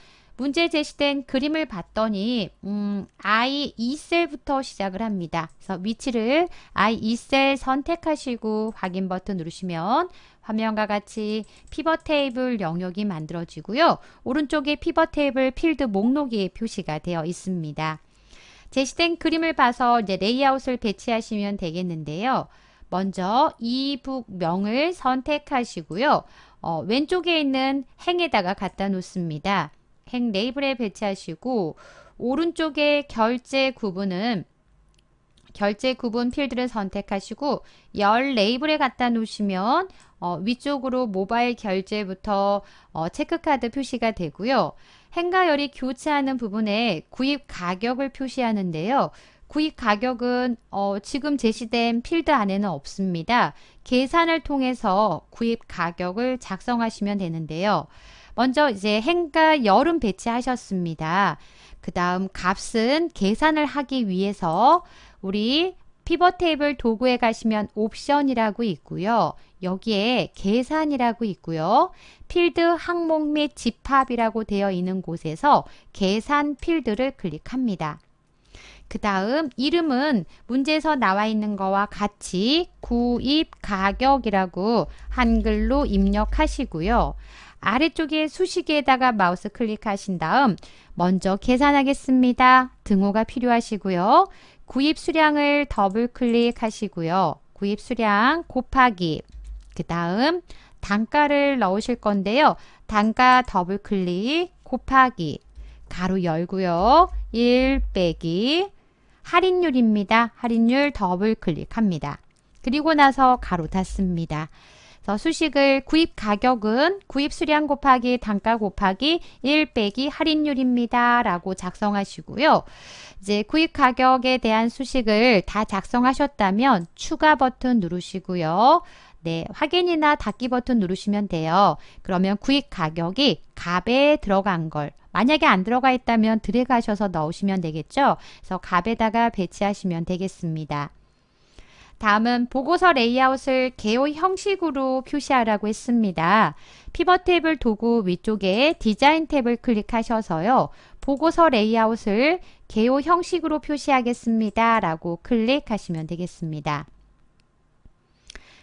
A: 문제 제시된 그림을 봤더니 음, I2셀부터 시작을 합니다. 그래서 위치를 I2셀 선택하시고 확인 버튼 누르시면 화면과 같이 피벗 테이블 영역이 만들어지고요. 오른쪽에 피벗 테이블 필드 목록이 표시가 되어 있습니다. 제시된 그림을 봐서 이제 레이아웃을 배치하시면 되겠는데요. 먼저 이 북명을 선택하시고요. 어, 왼쪽에 있는 행에다가 갖다 놓습니다. 행네이블에 배치하시고 오른쪽에 결제 구분은 결제 구분 필드를 선택하시고 열 레이블에 갖다 놓으시면 어, 위쪽으로 모바일 결제부터 어, 체크카드 표시가 되고요. 행과 열이 교차하는 부분에 구입 가격을 표시하는데요. 구입 가격은 어, 지금 제시된 필드 안에는 없습니다. 계산을 통해서 구입 가격을 작성하시면 되는데요. 먼저 이제 행과 열은 배치하셨습니다. 그 다음 값은 계산을 하기 위해서 우리 피벗 테이블 도구에 가시면 옵션이라고 있고요. 여기에 계산이라고 있고요. 필드 항목 및 집합이라고 되어 있는 곳에서 계산 필드를 클릭합니다. 그 다음 이름은 문제에서 나와 있는 거와 같이 구입 가격이라고 한글로 입력하시고요. 아래쪽에 수식에다가 마우스 클릭하신 다음 먼저 계산하겠습니다. 등호가 필요하시고요. 구입 수량을 더블 클릭하시고요. 구입 수량 곱하기 그 다음 단가를 넣으실 건데요. 단가 더블 클릭 곱하기 가로 열고요. 1 빼기 할인율입니다. 할인율 더블 클릭합니다. 그리고 나서 가로 닫습니다. 어, 수식을 구입 가격은 구입 수량 곱하기 단가 곱하기 1 빼기 할인율입니다. 라고 작성하시고요. 이제 구입 가격에 대한 수식을 다 작성하셨다면 추가 버튼 누르시고요. 네, 확인이나 닫기 버튼 누르시면 돼요. 그러면 구입 가격이 갑에 들어간 걸 만약에 안 들어가 있다면 드래그 하셔서 넣으시면 되겠죠. 그래서 갑에다가 배치하시면 되겠습니다. 다음은 보고서 레이아웃을 개요 형식으로 표시하라고 했습니다. 피벗 테이블 도구 위쪽에 디자인 탭을 클릭하셔서요. 보고서 레이아웃을 개요 형식으로 표시하겠습니다. 라고 클릭하시면 되겠습니다.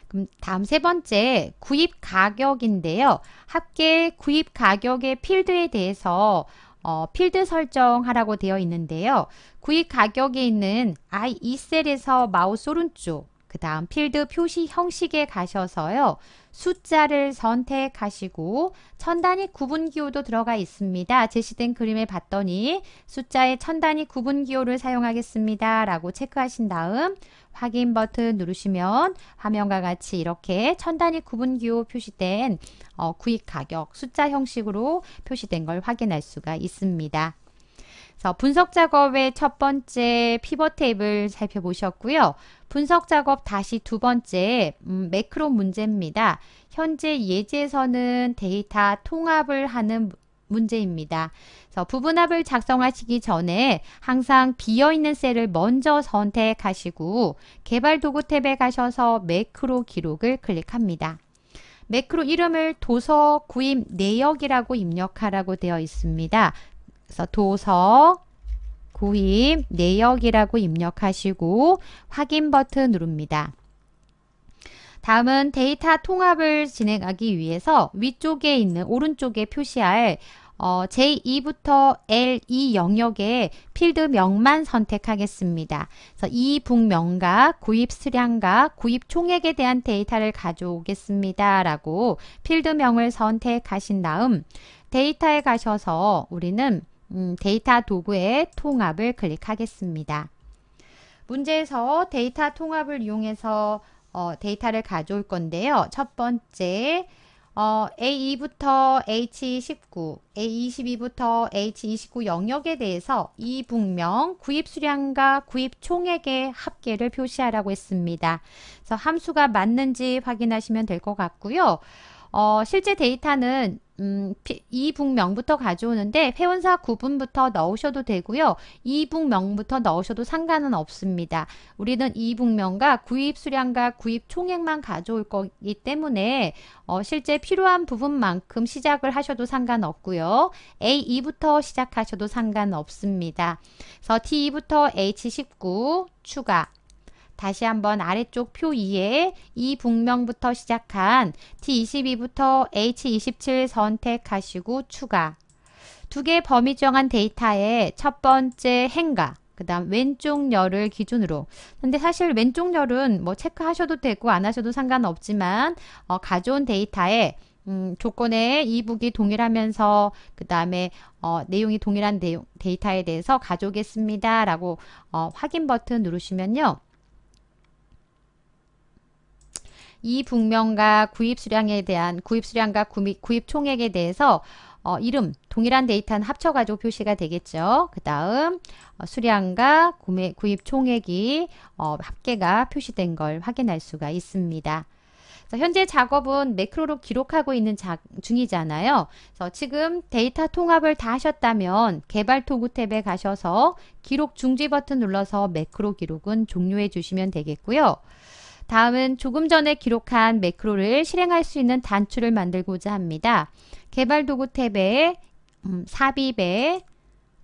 A: 그럼 다음 세 번째 구입 가격인데요. 합계 구입 가격의 필드에 대해서 어, 필드 설정하라고 되어 있는데요. 구입 가격에 있는 I2셀에서 마우스 오른쪽 그 다음 필드 표시 형식에 가셔서요. 숫자를 선택하시고 천단위 구분 기호도 들어가 있습니다. 제시된 그림에 봤더니 숫자에 천단위 구분 기호를 사용하겠습니다. 라고 체크하신 다음 확인 버튼 누르시면 화면과 같이 이렇게 천 단위 구분기호 표시된 어, 구입 가격 숫자 형식으로 표시된 걸 확인할 수가 있습니다. 그래서 분석 작업의 첫 번째 피벗 테이블 살펴보셨고요. 분석 작업 다시 두 번째 음, 매크로 문제입니다. 현재 예제에서는 데이터 통합을 하는 문제입니다. 그래서 부분합을 작성하시기 전에 항상 비어있는 셀을 먼저 선택하시고 개발 도구 탭에 가셔서 매크로 기록을 클릭합니다. 매크로 이름을 도서 구입 내역이라고 입력하라고 되어 있습니다. 그래서 도서 구입 내역이라고 입력하시고 확인 버튼 누릅니다. 다음은 데이터 통합을 진행하기 위해서 위쪽에 있는 오른쪽에 표시할 어, J2부터 L2 영역의 필드명만 선택하겠습니다. 그래서 이북명과 구입 수량과 구입 총액에 대한 데이터를 가져오겠습니다. 라고 필드명을 선택하신 다음 데이터에 가셔서 우리는 음, 데이터 도구의 통합을 클릭하겠습니다. 문제에서 데이터 통합을 이용해서 어, 데이터를 가져올 건데요. 첫 번째 어, A2부터 H19, A22부터 H29 영역에 대해서 이 분명 구입 수량과 구입 총액의 합계를 표시하라고 했습니다. 그래서 함수가 맞는지 확인하시면 될 것 같고요. 어, 실제 데이터는 음, 이북명부터 가져오는데 회원사 구분부터 넣으셔도 되고요. 이북명부터 넣으셔도 상관은 없습니다. 우리는 이북명과 구입 수량과 구입 총액만 가져올 거기 때문에 어, 실제 필요한 부분만큼 시작을 하셔도 상관없고요. A2부터 시작하셔도 상관없습니다. 그래서 T2부터 H19 추가 다시 한번 아래쪽 표 2에 이 북명부터 시작한 T22부터 H27 선택하시고 추가 두 개 범위 정한 데이터의 첫 번째 행가 그 다음 왼쪽 열을 기준으로 근데 사실 왼쪽 열은 뭐 체크하셔도 되고 안 하셔도 상관없지만 어, 가져온 데이터에 음, 조건에 이북이 동일하면서 그 다음에 어, 내용이 동일한 데이, 데이터에 대해서 가져오겠습니다 라고 어, 확인 버튼 누르시면요 이북면과 구입 수량에 대한 구입 수량과 구입, 총액에 대해서 어, 이름 동일한 데이터는 합쳐가지고 표시가 되겠죠. 그 다음 어, 수량과 구매, 구입 총액이 어, 합계가 표시된 걸 확인할 수가 있습니다. 자, 현재 작업은 매크로로 기록하고 있는 자, 중이잖아요. 그래서 지금 데이터 통합을 다 하셨다면 개발 도구 탭에 가셔서 기록 중지 버튼 눌러서 매크로 기록은 종료해 주시면 되겠고요. 다음은 조금 전에 기록한 매크로를 실행할 수 있는 단추를 만들고자 합니다. 개발 도구 탭에 음, 삽입에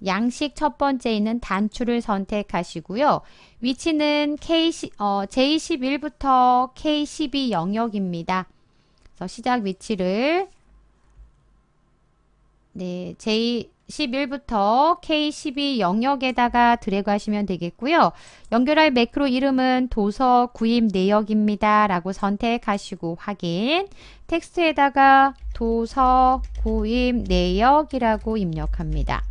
A: 양식 첫 번째 있는 단추를 선택하시고요. 위치는 k 어, J11부터 K12 영역입니다. 그래서 시작 위치를 네, J 11부터 K12 영역에다가 드래그 하시면 되겠고요. 연결할 매크로 이름은 도서 구입 내역입니다. 라고 선택하시고 확인. 텍스트에다가 도서 구입 내역이라고 입력합니다.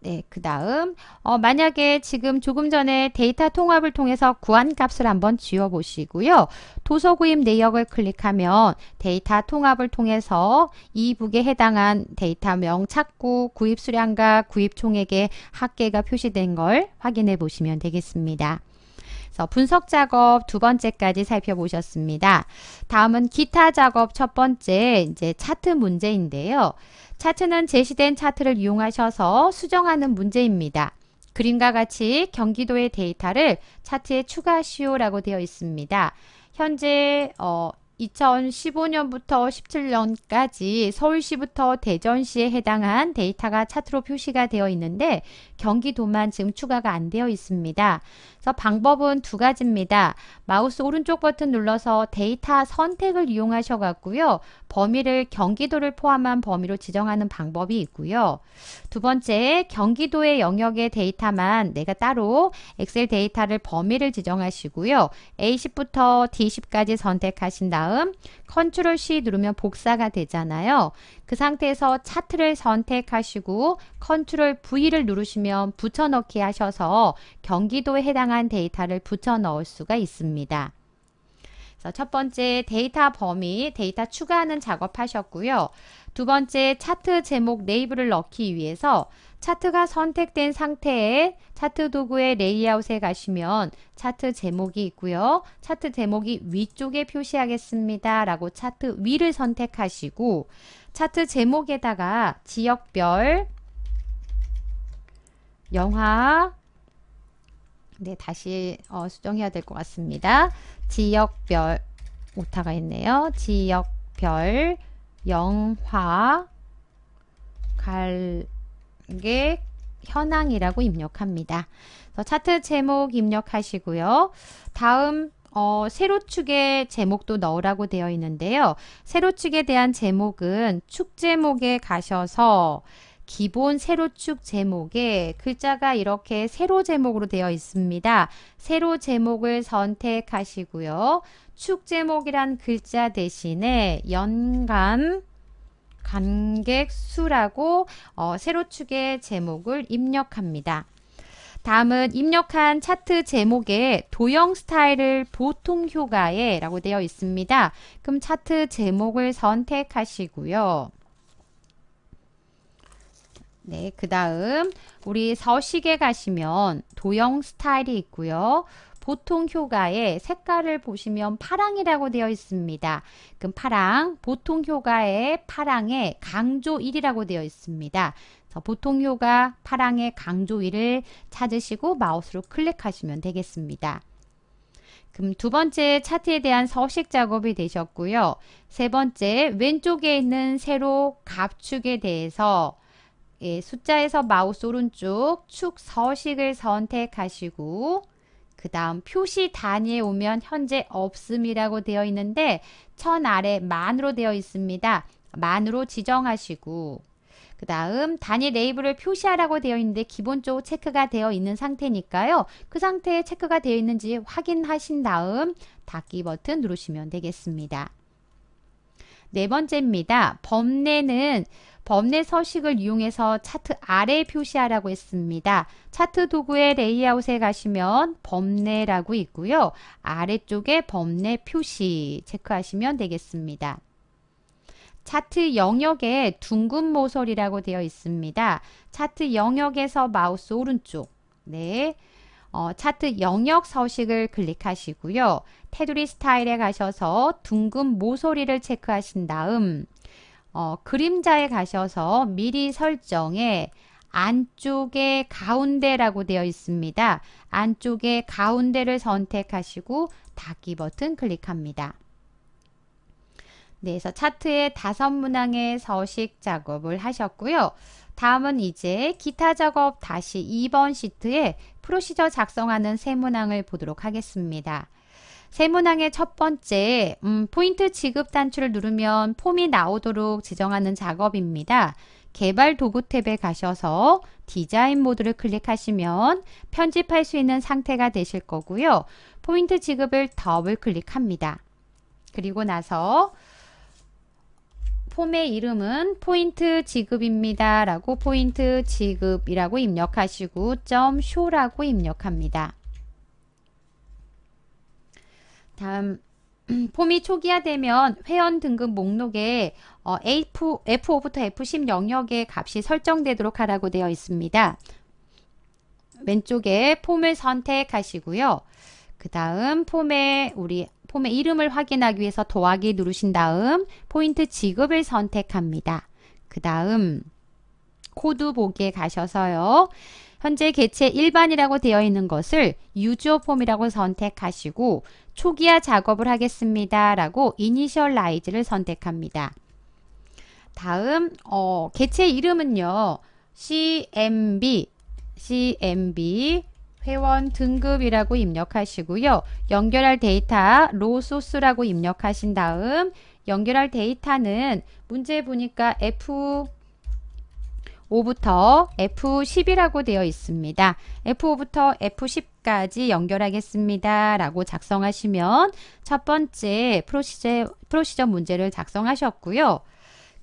A: 네, 그 다음 어, 만약에 지금 조금 전에 데이터 통합을 통해서 구한값을 한번 지워보시고요. 도서 구입 내역을 클릭하면 데이터 통합을 통해서 이 북에 해당한 데이터명 찾고 구입 수량과 구입 총액의 합계가 표시된 걸 확인해 보시면 되겠습니다. 그래서 분석 작업 두 번째까지 살펴보셨습니다. 다음은 기타 작업 첫 번째 이제 차트 문제인데요. 차트는 제시된 차트를 이용하셔서 수정하는 문제입니다. 그림과 같이 경기도의 데이터를 차트에 추가시오라고 되어 있습니다. 현재 어, 2015년부터 17년까지 서울시부터 대전시에 해당한 데이터가 차트로 표시가 되어 있는데 경기도만 지금 추가가 안 되어 있습니다. 그래서 방법은 두 가지입니다. 마우스 오른쪽 버튼 눌러서 데이터 선택을 이용하셔 갖고요. 범위를 경기도를 포함한 범위로 지정하는 방법이 있고요. 두 번째, 경기도의 영역의 데이터만 내가 따로 엑셀 데이터를 범위를 지정하시고요. A10부터 D10까지 선택하신 다음 컨트롤 C 누르면 복사가 되잖아요. 그 상태에서 차트를 선택하시고 컨트롤 V를 누르시면 붙여넣기 하셔서 경기도에 해당한 데이터를 붙여넣을 수가 있습니다. 첫 번째 데이터 범위, 데이터 추가하는 작업하셨고요. 두 번째 차트 제목 네이블를 넣기 위해서 차트가 선택된 상태에 차트 도구의 레이아웃에 가시면 차트 제목이 있고요. 차트 제목이 위쪽에 표시하겠습니다. 라고 차트 위를 선택하시고 차트 제목에다가 지역별 영화 네, 다시 어, 수정해야 될 것 같습니다. 지역별 오타가 있네요. 지역별 영화 갈게 현황이라고 입력합니다. 그래서 차트 제목 입력하시고요. 다음 어, 세로축의 제목도 넣으라고 되어 있는데요. 세로축에 대한 제목은 축 제목에 가셔서 기본 세로축 제목에 글자가 이렇게 세로 제목으로 되어 있습니다. 세로 제목을 선택하시고요. 축 제목이란 글자 대신에 연간 관객 수라고 어, 세로축의 제목을 입력합니다. 다음은 입력한 차트 제목에 도형 스타일을 보통 효과에 라고 되어 있습니다. 그럼 차트 제목을 선택하시고요. 네, 그 다음 우리 서식에 가시면 도형 스타일이 있고요. 보통 효과의 색깔을 보시면 파랑이라고 되어 있습니다. 그럼 파랑, 보통 효과의 파랑의 강조 1이라고 되어 있습니다. 보통 효과 파랑의 강조 1을 찾으시고 마우스로 클릭하시면 되겠습니다. 그럼 두 번째 차트에 대한 서식 작업이 되셨고요. 세 번째 왼쪽에 있는 세로 갑축에 대해서 예, 숫자에서 마우스 오른쪽 축 서식을 선택하시고 그 다음 표시 단위에 오면 현재 없음이라고 되어 있는데 천 아래 만으로 되어 있습니다. 만으로 지정하시고 그 다음 단위 레이블을 표시하라고 되어 있는데 기본적으로 체크가 되어 있는 상태니까요. 그 상태에 체크가 되어 있는지 확인하신 다음 닫기 버튼 누르시면 되겠습니다. 네 번째입니다. 범례는 범례 서식을 이용해서 차트 아래 표시하라고 했습니다. 차트 도구의 레이아웃에 가시면 범례라고 있고요. 아래쪽에 범례 표시 체크하시면 되겠습니다. 차트 영역에 둥근 모서리라고 되어 있습니다. 차트 영역에서 마우스 오른쪽 네, 어, 차트 영역 서식을 클릭하시고요. 테두리 스타일에 가셔서 둥근 모서리를 체크하신 다음 어, 그림자에 가셔서 미리 설정에 안쪽에 가운데라고 되어 있습니다. 안쪽에 가운데를 선택하시고 닫기 버튼 클릭합니다. 네, 그래서 차트의 다섯 문항의 서식 작업을 하셨고요. 다음은 이제 기타 작업 다시 2번 시트에 프로시저 작성하는 세문항을 보도록 하겠습니다. 세문항의 첫 번째, 음, 포인트 지급 단추를 누르면 폼이 나오도록 지정하는 작업입니다. 개발 도구 탭에 가셔서 디자인 모드를 클릭하시면 편집할 수 있는 상태가 되실 거고요. 포인트 지급을 더블 클릭합니다. 그리고 나서 폼의 이름은 포인트 지급입니다. 라고 포인트 지급이라고 입력하시고 점 쇼라고 입력합니다. 다음 폼이 초기화되면 회원 등급 목록에 어, F5부터 F10 영역의 값이 설정되도록 하라고 되어 있습니다. 왼쪽에 폼을 선택하시고요. 그 다음 폼에 우리 폼의 이름을 확인하기 위해서 더하기 누르신 다음 포인트 지급을 선택합니다. 그 다음 코드 보기에 가셔서요. 현재 개체 일반이라고 되어 있는 것을 유저 폼이라고 선택하시고 초기화 작업을 하겠습니다. 라고 이니셜라이즈를 선택합니다. 다음 어, 개체 이름은요. CMB, CMB 회원 등급이라고 입력하시고요. 연결할 데이터 로 소스라고 입력하신 다음 연결할 데이터는 문제 보니까 F 5부터 F10이라고 되어 있습니다. F5부터 F10까지 연결하겠습니다. 라고 작성하시면 첫 번째 프로시저, 프로시저 문제를 작성하셨고요.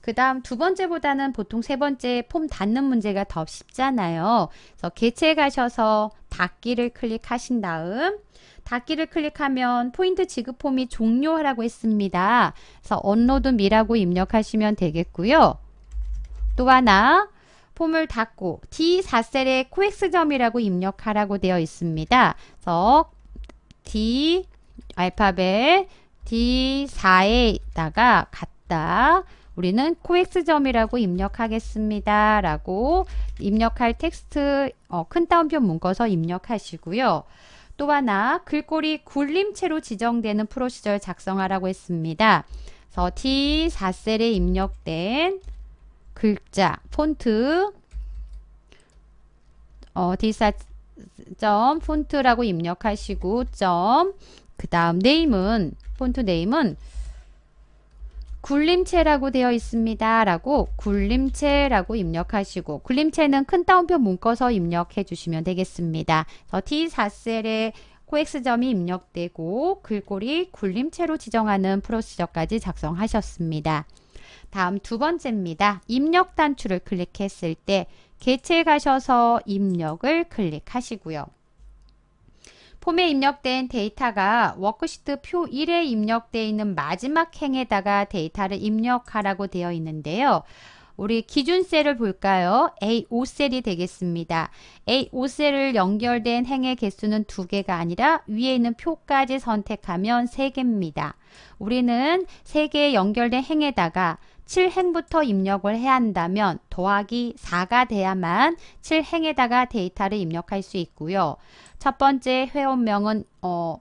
A: 그 다음 두 번째보다는 보통 세 번째 폼 닫는 문제가 더 쉽잖아요. 그래서 개체 가셔서 닫기를 클릭하신 다음 닫기를 클릭하면 포인트 지급 폼이 종료하라고 했습니다. 그래서 언로드 미라고 입력하시면 되겠고요. 또 하나 폼을 닫고 D4셀에 코엑스점이라고 입력하라고 되어 있습니다. 그래서 D 알파벳 D4에다가 갖다 우리는 코엑스점이라고 입력하겠습니다. 라고 입력할 텍스트 어, 큰 따옴표 묶어서 입력하시고요. 또 하나 글꼴이 굴림체로 지정되는 프로시절 작성하라고 했습니다. 그래서 T4셀에 입력된 글자, 폰트 어, D4 점 폰트라고 입력하시고 점그 다음 네임은 폰트 네임은 굴림체라고 되어 있습니다. 라고 굴림체라고 입력하시고 굴림체는 큰 따옴표 문꺼서 입력해 주시면 되겠습니다. T4셀에 코엑스점이 입력되고 글꼴이 굴림체로 지정하는 프로시저까지 작성하셨습니다. 다음 두 번째입니다. 입력 단추를 클릭했을 때 개체 가셔서 입력을 클릭하시고요. 폼에 입력된 데이터가 워크시트 표 1에 입력되어 있는 마지막 행에다가 데이터를 입력하라고 되어 있는데요. 우리 기준 셀을 볼까요? A5셀이 되겠습니다. A5셀을 연결된 행의 개수는 두개가 아니라 위에 있는 표까지 선택하면 세개입니다 우리는 세개의 연결된 행에다가 7행부터 입력을 해야 한다면 더하기 4가 돼야만 7행에다가 데이터를 입력할 수 있고요. 첫 번째 회원명은 어,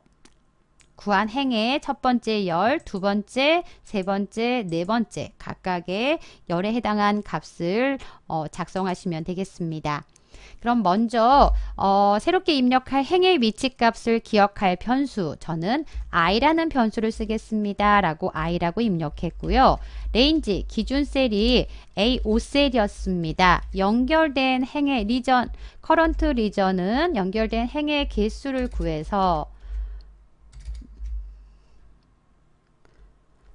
A: 구한 행의 첫 번째 열, 두 번째, 세 번째, 네 번째 각각의 열에 해당한 값을 어, 작성하시면 되겠습니다. 그럼 먼저 어, 새롭게 입력할 행의 위치값을 기억할 변수 저는 i라는 변수를 쓰겠습니다. 라고 i라고 입력했고요. 레인지 기준 셀이 A5셀이었습니다. 연결된 행의 리전, 커런트 리전은 연결된 행의 개수를 구해서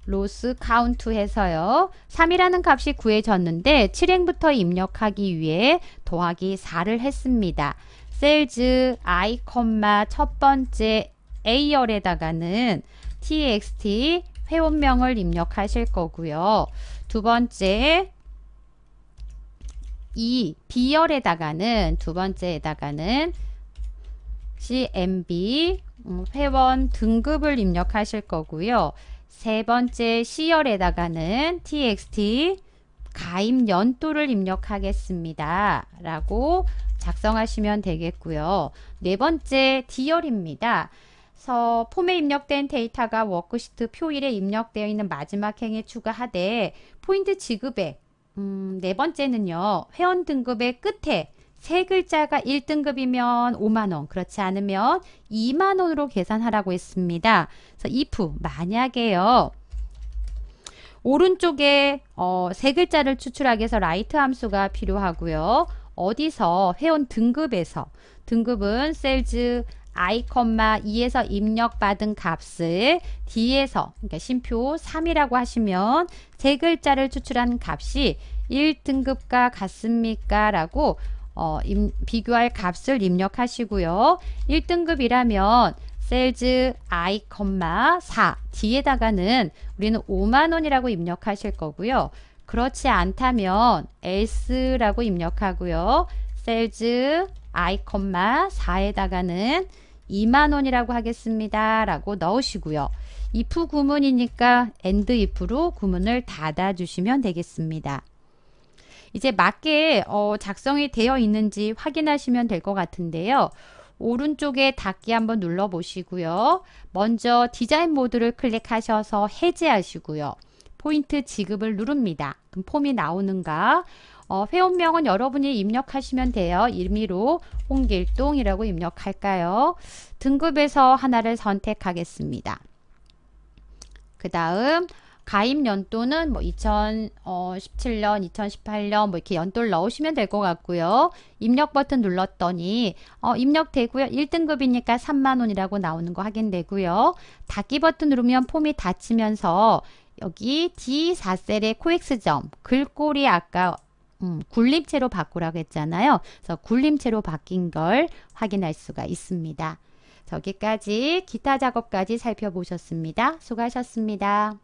A: 로스 카운트 해서요. 3이라는 값이 구해졌는데 7행부터 입력하기 위해 더하기 4를 했습니다. 셀즈 i, 첫 번째 A열에다가는 txt 회원명을 입력하실 거고요. 두 번째 이 B열에다가는 두 번째에다가는 CMB 음, 회원 등급을 입력하실 거고요. 세 번째 시열에다가는 txt 가입 연도를 입력하겠습니다. 라고 작성하시면 되겠고요. 네 번째 D열입니다. 서 폼에 입력된 데이터가 워크시트 표일에 입력되어 있는 마지막 행에 추가하되 포인트 지급액 음, 네 번째는요. 회원 등급의 끝에 세 글자가 1등급이면 5만원, 그렇지 않으면 2만원으로 계산하라고 했습니다. 그래서 if, 만약에요. 오른쪽에 어, 세 글자를 추출하기 위해서 라이트 함수가 필요하고요. 어디서 회원 등급에서 등급은 셀즈 i, 2에서 입력받은 값을 d에서 그러니까 심표 3이라고 하시면 세 글자를 추출한 값이 1등급과 같습니까? 라고 어, 임, 비교할 값을 입력하시고요. 1등급이라면 셀즈 i, 4 뒤에다가는 우리는 5만원이라고 입력하실 거고요. 그렇지 않다면 else라고 입력하고요. 셀즈 i, 4에다가는 2만원이라고 하겠습니다. 라고 넣으시고요. if 구문이니까 and if로 구문을 닫아주시면 되겠습니다. 이제 맞게 어, 작성이 되어 있는지 확인하시면 될 것 같은데요. 오른쪽에 닫기 한번 눌러 보시고요. 먼저 디자인 모드를 클릭하셔서 해제하시고요. 포인트 지급을 누릅니다. 그럼 폼이 나오는가? 어, 회원명은 여러분이 입력하시면 돼요. 임미로 홍길동이라고 입력할까요? 등급에서 하나를 선택하겠습니다. 그 다음 가입 연도는 뭐 2017년, 어, 2018년 뭐 이렇게 연도를 넣으시면 될 것 같고요. 입력 버튼 눌렀더니 어, 입력되고요. 1등급이니까 3만원이라고 나오는 거 확인되고요. 닫기 버튼 누르면 폼이 닫히면서 여기 D4셀의 코엑스점, 글꼴이 아까 음, 굴림체로 바꾸라고 했잖아요. 그래서 굴림체로 바뀐 걸 확인할 수가 있습니다. 저기까지 기타 작업까지 살펴보셨습니다. 수고하셨습니다.